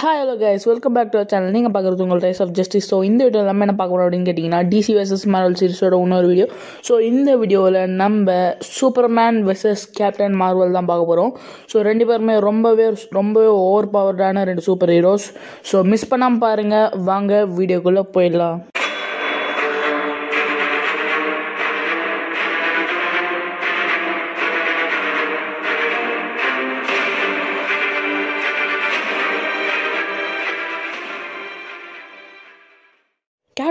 hi hello guys welcome back to channel நீங்கள் பார்க்குறது உங்கள் ரைஸ் ஆஃப் ஜஸ்டிஸ் ஸோ இந்த வீடியோ நம்ம என்ன பார்க்க போகிறோம் அப்படின்னு கேட்டிங்கன்னா டிசி வெர்சஸ் மார்வல் சீரிஸோட இன்னொரு வீடியோ ஸோ இந்த வீடியோவில் நம்ம சூப்பர்மேன் வெர்சஸ் கேப்டன் மார்வல் தான் பார்க்க போகிறோம் ஸோ ரெண்டு பேருமே ரொம்பவே ரொம்பவே ஓவர் பவர்டான ரெண்டு சூப்பர் ஹீரோஸ் ஸோ மிஸ் பண்ணாமல் பாருங்கள் வாங்க வீடியோக்குள்ளே போயிடலாம்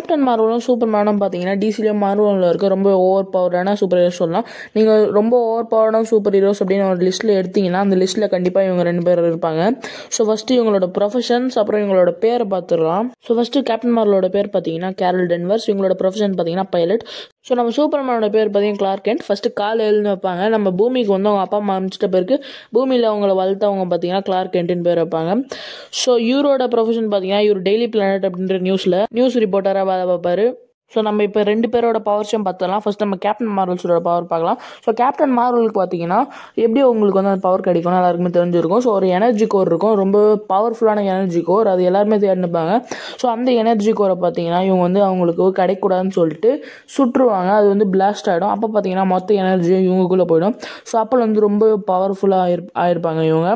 கேப்டன் மார்வலும் சூப்பர் மேனும் பார்த்தீங்கன்னா டிசிலையும் மார்வலில் இருக்க ரொம்ப ஓவர் பவரான சூப்பர் ஹீரோஸ் சொல்லலாம் நீங்கள் ரொம்ப ஓவர் பவரான சூப்பர் ஹீரோஸ் அப்படின்னு ஒரு லிஸ்ட்டில் எடுத்தீங்கன்னா அந்த லிஸ்ட்டில் கண்டிப்பாக இவங்க ரெண்டு பேர் இருப்பாங்க ஸோ ஃபஸ்ட்டு இவங்களோட ப்ரொஃபஷன்ஸ் அப்புறம் இவங்களோட பேரை பார்த்துடலாம் ஸோ ஃபஸ்ட்டு கேப்டன் மார்வலோட பேர் பார்த்தீங்கன்னா கேரல் டென்வர்ஸ் இவங்களோட ப்ரொஃபஷன் பார்த்தீங்கன்னா பைலட் ஸோ நம்ம சூப்பர்மேனோட பேர் பார்த்தீங்கன்னா கிளார்க் கெண்ட் ஃபஸ்ட்டு கால் எழுதுன்னு வைப்பாங்க நம்ம பூமிக்கு வந்து அவங்க அப்பா அம்மா அமைச்சிட்ட பிறகு பூமியில் அவங்கள வளர்த்தவங்க பார்த்தீங்கன்னா கிளார்க் கென்ட்னு பேர் வைப்பாங்க ஸோ இவரோட ப்ரொஃபஷன் பார்த்தீங்கன்னா இவர் டெய்லி பிளானட் அப்படின்ற நியூஸில் நியூஸ் ரிப்போர்ட்டராக வேலை பார்ப்பாரு ஸோ நம்ம இப்போ ரெண்டு பேரோட பவர்ஸையும் பார்த்தலாம் ஃபர்ஸ்ட் நம்ம கேப்டன் மார்வல்ஸோட பவர் பார்க்கலாம் ஸோ கேப்டன் மார்வலுக்கு பார்த்தீங்கன்னா எப்படி உங்களுக்கு வந்து அந்த பவர் கிடைக்கும்னு எல்லாருக்குமே தெரிஞ்சிருக்கும் ஸோ ஒரு எனர்ஜி கோர் இருக்கும் ரொம்ப பவர்ஃபுல்லான எனர்ஜி கோர் அது எல்லாருமே தேடிப்பாங்க ஸோ அந்த எனர்ஜி கோரை பார்த்தீங்கன்னா இவங்க வந்து அவங்களுக்கு கிடைக்கூடாதுன்னு சொல்லிட்டு சுற்றுவாங்க அது வந்து பிளாஸ்ட் ஆகிடும் அப்போ பார்த்தீங்கன்னா மொத்த எனர்ஜியும் இவங்களுக்குள்ளே போயிடும் ஸோ அப்போ வந்து ரொம்ப பவர்ஃபுல்லாக ஆயிரு ஆயிருப்பாங்க இவங்க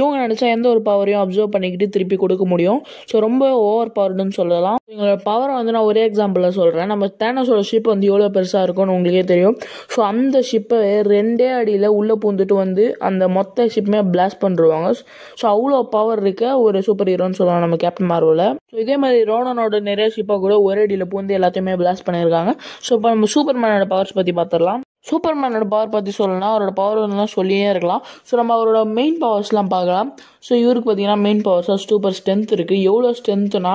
இவங்க நினச்சா எந்த ஒரு பவரையும் அப்சர்வ் பண்ணிக்கிட்டு திருப்பி கொடுக்க முடியும் ஸோ ரொம்ப ஓவர் பவர்டுன்னு சொல்லலாம் இவங்களோட பவரை வந்து நான் ஒரே எக்ஸாம்பிளில் சொல்கிறேன் சொல்கிறேன் நம்ம தேனோஸோட ஷிப் வந்து எவ்வளோ பெருசாக இருக்கும்னு உங்களுக்கே தெரியும் ஸோ அந்த ஷிப்பை ரெண்டே அடியில் உள்ளே பூந்துட்டு வந்து அந்த மொத்த ஷிப்புமே பிளாஸ்ட் பண்ணிருவாங்க ஸோ அவ்வளோ பவர் இருக்க ஒரு சூப்பர் ஹீரோன்னு சொல்லுவாங்க நம்ம கேப்டன் மார்வலில் ஸோ இதே மாதிரி ரோனனோட நிறைய ஷிப்பாக கூட ஒரே அடியில் பூந்து எல்லாத்தையுமே பிளாஸ்ட் பண்ணியிருக்காங்க ஸோ இப்போ நம்ம சூப்பர் மேனோட பவர்ஸ் பற்றி பார்த்துடலாம் சூப்பர்மேனோட பவர் பற்றி சொல்லணும்னா அவரோட பவர் வந்து சொல்லியே இருக்கலாம் ஸோ நம்ம அவரோட மெயின் பவர்ஸ்லாம் பார்க்கலாம் ஸோ இவருக்கு பார்த்தீங்கன்னா மெயின் பவர்ஸாக சூப்பர் ஸ்ட்ரென்த் இருக்குது எவ்வளோ ஸ்ட்ரென்த்துனா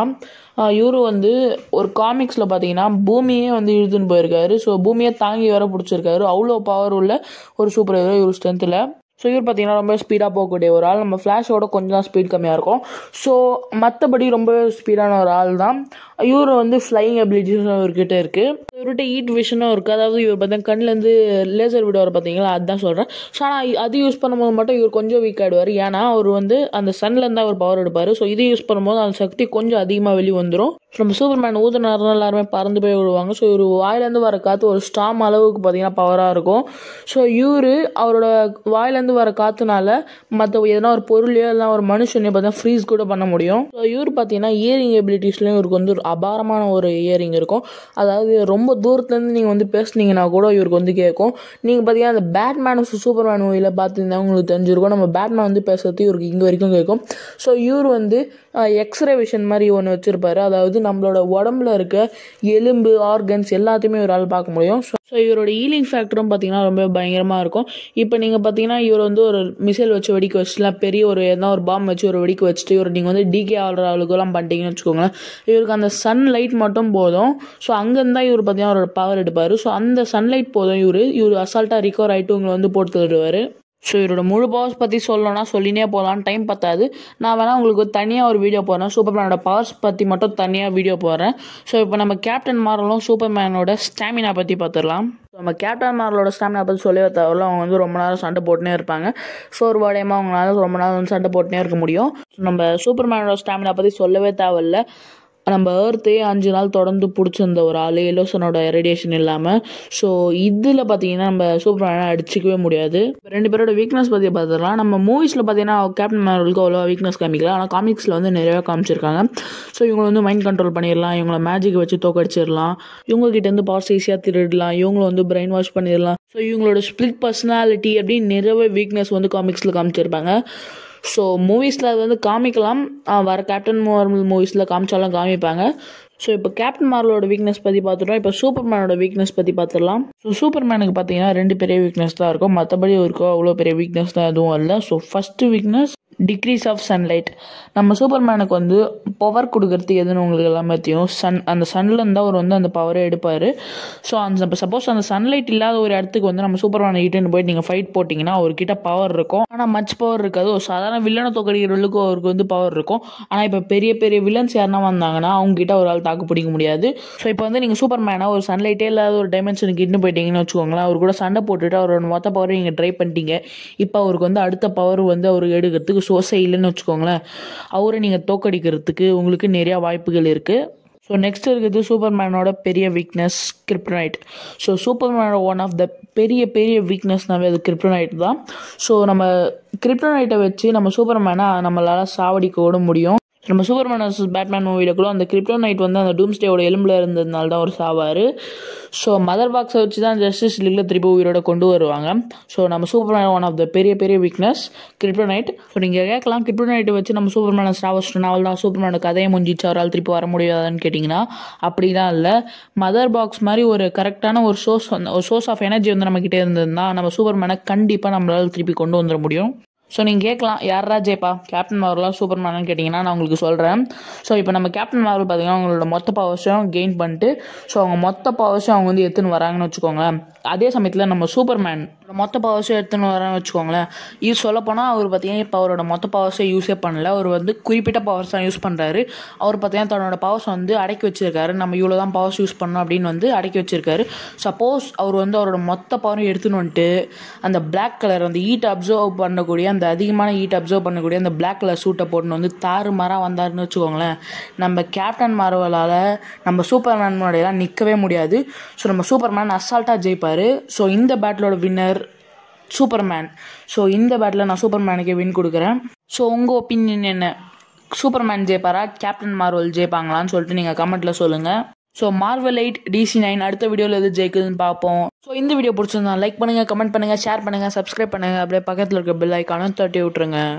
இவர் வந்து ஒரு காமிக்ஸில் பார்த்தீங்கன்னா பூமியே வந்து இழுதுன்னு போயிருக்காரு ஸோ பூமியை தாங்கி வர பிடிச்சிருக்காரு அவ்வளோ பவர் உள்ள ஒரு சூப்பர் ஹீரோ இவர் ஸ்ட்ரென்த்தில் ஸோ இவர் பார்த்தீங்கன்னா ரொம்ப ஸ்பீடாக போகக்கூடிய ஒரு ஆள் நம்ம ஃப்ளாஷோட கொஞ்சம் தான் ஸ்பீட் கம்மியாக இருக்கும் ஸோ மற்றபடி ரொம்ப ஸ்பீடான ஒரு ஆள் தான் இவர் வந்து ஃப்ளையிங் அபிலிட்டிஸும் இவர்கிட்ட இருக்குது இவர்கிட்ட ஈட் விஷனும் இருக்குது அதாவது இவர் பார்த்தீங்கன்னா கண்ணிலேருந்து லேசர் விடுவார் பார்த்தீங்களா அதுதான் சொல்கிறேன் ஸோ ஆனால் அது யூஸ் பண்ணும்போது மட்டும் இவர் கொஞ்சம் வீக் ஆகிடுவார் ஏன்னா அவர் வந்து அந்த சன்லேருந்து அவர் பவர் எடுப்பார் ஸோ இது யூஸ் பண்ணும்போது அந்த சக்தி கொஞ்சம் அதிகமாக வெளியே வந்துடும் நம்ம சூப்பர்மேன் ஊதுனாருன்னா எல்லாருமே பறந்து போய் விடுவாங்க ஸோ இவர் வாயிலேருந்து வர காற்று ஒரு ஸ்டாம் அளவுக்கு பார்த்தீங்கன்னா பவராக இருக்கும் ஸோ இவர் அவரோட வாயிலேருந்து இருந்து வர காற்றுனால மற்ற எதனா ஒரு பொருளையோ இல்லை ஒரு மனுஷனையோ பார்த்தீங்கன்னா ஃப்ரீஸ் கூட பண்ண முடியும் ஸோ இவர் பார்த்தீங்கன்னா இயரிங் எபிலிட்டிஸ்லையும் இவருக்கு வந்து ஒரு அபாரமான ஒரு இயரிங் இருக்கும் அதாவது ரொம்ப தூரத்துலேருந்து நீங்கள் வந்து பேசுனீங்கன்னா கூட இவருக்கு வந்து கேட்கும் நீங்கள் பார்த்தீங்கன்னா அந்த பேட்மேன் சூப்பர் மேன் மூவியில் பார்த்துருந்தா உங்களுக்கு தெரிஞ்சிருக்கும் நம்ம பேட்மேன் வந்து பேசுறது இவருக்கு இங்கே வரைக்கும் கேட்கும் ஸோ இவர் வந்து எக்ஸ்ரே விஷன் மாதிரி ஒன்று வச்சுருப்பாரு அதாவது நம்மளோட உடம்புல இருக்க எலும்பு ஆர்கன்ஸ் எல்லாத்தையுமே ஒரு ஆள் பார்க்க முடியும் ஸோ ஸோ இவரோட ஈலிங் ஃபேக்டரும் பார்த்தீங்கன்னா ரொம்ப பயங்கரமாக இருக்கும் இப்போ நீங்கள் பார்த்தீங்கன்னா இவர் வந்து ஒரு மிசைல் வச்சு வெடிக்க வச்சுலாம் பெரிய ஒரு எதனா ஒரு பாம் வச்சு ஒரு வெடிக்க வச்சுட்டு இவர் நீங்கள் வந்து டிகே ஆளுற அளவுக்குலாம் பண்ணிட்டீங்கன்னு வச்சுக்கோங்களேன் இவருக்கு அந்த சன் லைட் மட்டும் போதும் ஸோ தான் இவர் பார்த்தீங்கன்னா அவரோட பவர் எடுப்பார் ஸோ அந்த சன்லைட் போதும் இவர் இவர் அசால்ட்டாக ரிகவர் ஆகிட்டு உங்களை வந்து போட்டு தருவார் ஸோ இதோட முழு பவர்ஸ் பற்றி சொல்லணும்னா சொல்லினே போகலாம் டைம் பத்தாது நான் வேணால் உங்களுக்கு தனியாக ஒரு வீடியோ போடுறேன் சூப்பர் மேனோட பவர்ஸ் பற்றி மட்டும் தனியாக வீடியோ போடுறேன் ஸோ இப்போ நம்ம கேப்டன் மார்வலும் சூப்பர் மேனோட ஸ்டாமினா பற்றி பார்த்துடலாம் நம்ம கேப்டன் மார்வலோட ஸ்டாமினா பற்றி சொல்லவே தவிர அவங்க வந்து ரொம்ப நேரம் சண்டை போட்டுனே இருப்பாங்க வாடையமாக அவங்களால ரொம்ப நேரம் வந்து சண்டை போட்டுனே இருக்க முடியும் நம்ம சூப்பர் மேனோட ஸ்டாமினா பற்றி சொல்லவே தேவையில்லை நம்ம ஏர்த்தே அஞ்சு நாள் தொடர்ந்து பிடிச்சிருந்த ஒரு ஆள் எலோசனோட ரேடியேஷன் இல்லாமல் ஸோ இதில் பார்த்தீங்கன்னா நம்ம சூப்பர்மேனை அடிச்சிக்கவே முடியாது ரெண்டு பேரோட வீக்னஸ் பற்றி பார்த்துக்கலாம் நம்ம மூவிஸில் பார்த்தீங்கன்னா கேப்டன் மேரலுக்கு அவ்வளோ வீக்னஸ் காமிக்கல ஆனால் காமிக்ஸில் வந்து நிறையா காமிச்சிருக்காங்க ஸோ இவங்களை வந்து மைண்ட் கண்ட்ரோல் பண்ணிடலாம் இவங்களை மேஜிக் வச்சு தோக்கடிச்சிடலாம் வந்து பவர்ஸ் ஈஸியாக திருடலாம் இவங்களை வந்து பிரெயின் வாஷ் பண்ணிடலாம் ஸோ இவங்களோட ஸ்பிளிட் பர்சனாலிட்டி அப்படின்னு நிறைய வீக்னஸ் வந்து காமிக்ஸில் காமிச்சிருப்பாங்க ஸோ மூவிஸில் அது வந்து காமிக்கலாம் வர கேப்டன் மார்வல் மூவிஸில் காமிச்சாலும் காமிப்பாங்க ஸோ இப்போ கேப்டன் மார்வலோட வீக்னஸ் பற்றி பார்த்துட்டோம் இப்போ சூப்பர் மேனோட வீக்னஸ் பற்றி பார்த்துடலாம் ஸோ சூப்பர் மேனுக்கு பார்த்தீங்கன்னா ரெண்டு பெரிய வீக்னஸ் தான் இருக்கும் மற்றபடி இருக்கோ அவ்வளோ பெரிய வீக்னஸ் தான் எதுவும் இல்லை so first weakness decrease of sunlight நம்ம சூப்பர்மேனுக்கு வந்து பவர் கொடுக்கறது எதுன்னு உங்களுக்கு தெரியும் சன் அந்த சன்லேருந்து தான் அவர் வந்து அந்த பவரே எடுப்பார் ஸோ அந்த இப்போ சப்போஸ் அந்த சன்லைட் இல்லாத ஒரு இடத்துக்கு வந்து நம்ம சூப்பர்மேனை கிட்டேன்னு போயிட்டு நீங்கள் ஃபைட் போட்டிங்கன்னா அவர்கிட்ட பவர் இருக்கும் ஆனால் மச் பவர் இருக்காது ஒரு சாதாரண வில்லனை தோக்கடிக்கிறவர்களுக்கு அவருக்கு வந்து பவர் இருக்கும் ஆனால் இப்போ பெரிய பெரிய வில்லன்ஸ் யாருனா வந்தாங்கன்னா அவங்ககிட்ட ஆள் தாக்கு பிடிக்க முடியாது ஸோ இப்போ வந்து நீங்கள் சூப்பர்மேனை ஒரு சன்லைட்டே இல்லாத ஒரு டைமென்ஷனுக்கு இட்டு போயிட்டீங்கன்னு வச்சுக்கோங்களேன் அவர் கூட சண்டை போட்டுட்டு அவரோட மொத்த பவரை நீங்கள் ட்ரை பண்ணிட்டீங்க இப்போ அவருக்கு வந்து அடுத்த பவர் வந்து அவர் எடுக்கிறதுக்கு சோசை இல்லைன்னு வச்சுக்கோங்களேன் அவரை நீங்கள் தோக்கடிக்கிறதுக்கு உங்களுக்கு நிறையா வாய்ப்புகள் இருக்குது ஸோ நெக்ஸ்ட் இருக்குது சூப்பர் மேனோட பெரிய வீக்னஸ் கிரிப்டனைட் ஸோ சூப்பர் மேனோட ஒன் ஆஃப் த பெரிய பெரிய வீக்னஸ்னாவே அது கிரிப்டனைட் தான் ஸோ நம்ம கிரிப்டனைட்டை வச்சு நம்ம சூப்பர் மேனை நம்மளால் சாவடிக்க கூட முடியும் நம்ம சூப்பர்மேன் வர்சஸ் பேட்மேன் மூவியில் கூட அந்த கிரிப்டோ நைட் வந்து அந்த டூம்ஸ்டேயோட எலும்பில் இருந்ததுனால தான் ஒரு சாவார் ஸோ மதர் பாக்ஸை வச்சு தான் ஜஸ்டிஸ் லீக்கில் திருப்பி உயிரோட கொண்டு வருவாங்க ஸோ நம்ம சூப்பர்மேன் ஒன் ஆஃப் த பெரிய பெரிய வீக்னஸ் கிரிப்டோ நைட் ஸோ நீங்கள் கேட்கலாம் கிரிப்டோ நைட்டை வச்சு நம்ம சூப்பர்மேனை ஸ்டாவஸ்ட் நாவல் தான் சூப்பர்மேனோட கதையை முடிஞ்சிச்சு அவரால் திருப்பி வர முடியாதுன்னு கேட்டிங்கன்னா அப்படிலாம் இல்லை மதர் பாக்ஸ் மாதிரி ஒரு கரெக்டான ஒரு சோர்ஸ் ஒரு சோர்ஸ் ஆஃப் எனர்ஜி வந்து நம்மக்கிட்டே இருந்ததுன்னா நம்ம சூப்பர்மேனை கண்டிப்பாக நம்மளால் திருப்பி கொண்டு வந்துட முடியும் ஸோ நீங்கள் கேட்கலாம் யாரா ஜேப்பா கேப்டன் மார்வலாக சூப்பர் மேனு கேட்டிங்கன்னா நான் உங்களுக்கு சொல்கிறேன் ஸோ இப்போ நம்ம கேப்டன் மார்வல் பார்த்தீங்கன்னா அவங்களோட மொத்த பவர்ஸையும் கெயின் பண்ணிட்டு ஸோ அவங்க மொத்த பவர்ஸையும் அவங்க வந்து எடுத்துன்னு வராங்கன்னு வச்சுக்கோங்களேன் அதே சமயத்தில் நம்ம சூப்பர் மேன் மொத்த பவர்ஸையும் எடுத்துன்னு வரான்னு வச்சுக்கோங்களேன் இது சொல்லப்போனால் அவர் பார்த்தீங்கன்னா இப்போ அவரோட மொத்த பவர்ஸை யூஸே பண்ணல அவர் வந்து குறிப்பிட்ட பவர்ஸ் தான் யூஸ் பண்ணுறாரு அவர் பார்த்தீங்கன்னா தன்னோட பவர்ஸ் வந்து அடக்கி வச்சிருக்காரு நம்ம இவ்வளோ தான் பவர்ஸ் யூஸ் பண்ணோம் அப்படின்னு வந்து அடக்கி வச்சிருக்காரு சப்போஸ் அவர் வந்து அவரோட மொத்த பவரும் எடுத்துன்னு வந்துட்டு அந்த பிளாக் கலர் அந்த ஈட் அப்சர்வ் பண்ணக்கூடிய அந்த அதிகமான ஹீட் அப்சர்வ் பண்ணக்கூடிய அந்த பிளாக் கலர் சூட்டை போட்டுன்னு வந்து மாறாக வந்தாருன்னு வச்சுக்கோங்களேன் நம்ம கேப்டன் மார்வலால் நம்ம சூப்பர்மேன் முன்னாடியெல்லாம் நிற்கவே முடியாது ஸோ நம்ம சூப்பர் மேன் அசால்ட்டாக ஜெயிப்பார் ஸோ இந்த பேட்டிலோட வின்னர் சூப்பர்மேன் ஸோ இந்த பேட்டில் நான் சூப்பர் மேனுக்கே வின் கொடுக்குறேன் ஸோ உங்கள் ஒப்பீனியன் என்ன சூப்பர்மேன் ஜெயிப்பாரா கேப்டன் மார்வல் ஜெயிப்பாங்களான்னு சொல்லிட்டு நீங்கள் கமெண்ட்டில் சொல்லுங்கள் so Marvel eight DC nine அடுத்த வீடியோவில் எது ஜெயிக்குதுன்னு பார்ப்போம் ஸோ இந்த வீடியோ பிடிச்சிருந்தா லைக் பண்ணுங்கள் கமெண்ட் பண்ணுங்கள் ஷேர் பண்ணுங்கள் சப்ஸ்கிரைப் பண்ணுங்கள் அப்படியே பக்கத்தில் இருக்க பெல் ஐக்கானும் தட்டி விட்ருங்க